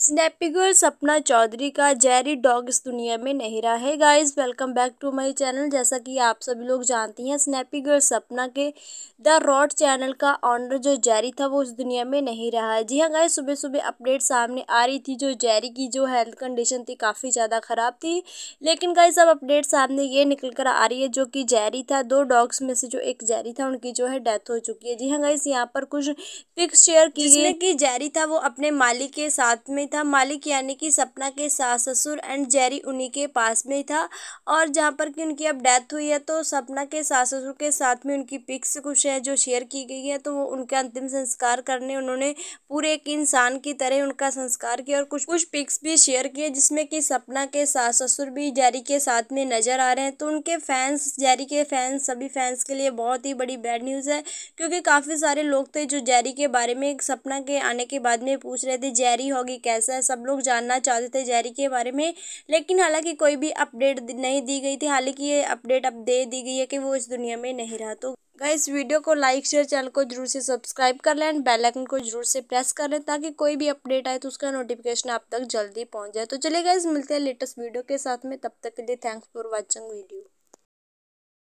snappy girl सपना चौधरी का Jerry dog इस दुनिया में नहीं रहा है guys welcome back to my channel जैसा कि आप सभी लोग जानती हैं स्नैपी गर्ल सपना के द रॉड चैनल का ऑनर जो जेरी था वो इस दुनिया में नहीं रहा है जी हाँ गाइज सुबह सुबह अपडेट सामने आ रही थी जो जेरी की जो हेल्थ कंडीशन थी काफ़ी ज़्यादा ख़राब थी लेकिन गाइज अब अपडेट सामने ये निकल कर आ रही है जो कि जैरी था दो डॉग्स में से जो एक जैरी था उनकी जो है डेथ हो चुकी है जी हाँ गाइज यहाँ पर कुछ पिक्स शेयर की जिसमें कि जैरी था वो अपने मालिक के साथ में था मालिक यानी कि सपना के सास ससुर एंड जेरी उन्हीं के पास में ही था और जहाँ पर कि उनकी अब डेथ हुई है तो सपना के सास ससुर के साथ में उनकी पिक्स कुछ है जो शेयर की गई है तो वो उनके अंतिम संस्कार करने उन्होंने पूरे एक इंसान की तरह उनका संस्कार किया और कुछ कुछ पिक्स भी शेयर किए जिसमें कि सपना के सास ससुर भी जेरी के साथ में नज़र आ रहे हैं तो उनके फैंस जेरी के फैंस सभी फैंस के लिए बहुत ही बड़ी बैड न्यूज़ है क्योंकि काफ़ी सारे लोग थे जो जेरी के बारे में सपना के आने के बाद में पूछ रहे थे जेरी होगी कैसे है सब लोग जानना चाहते थे जैरी के बारे में लेकिन हालांकि कोई भी अपडेट नहीं दी गई थी हालांकि ये अपडेट अब दे दी गई है कि वो इस दुनिया में नहीं रहा तो गए इस वीडियो को लाइक शेयर चैनल को जरूर से सब्सक्राइब कर लें बेलाइकन को जरूर से प्रेस कर लें ताकि कोई भी अपडेट आए तो उसका नोटिफिकेशन आप तक जल्दी पहुंच जाए तो चलिए गए मिलते हैं लेटेस्ट वीडियो के साथ में तब तक के लिए थैंक्स फॉर वॉचिंग वीडियो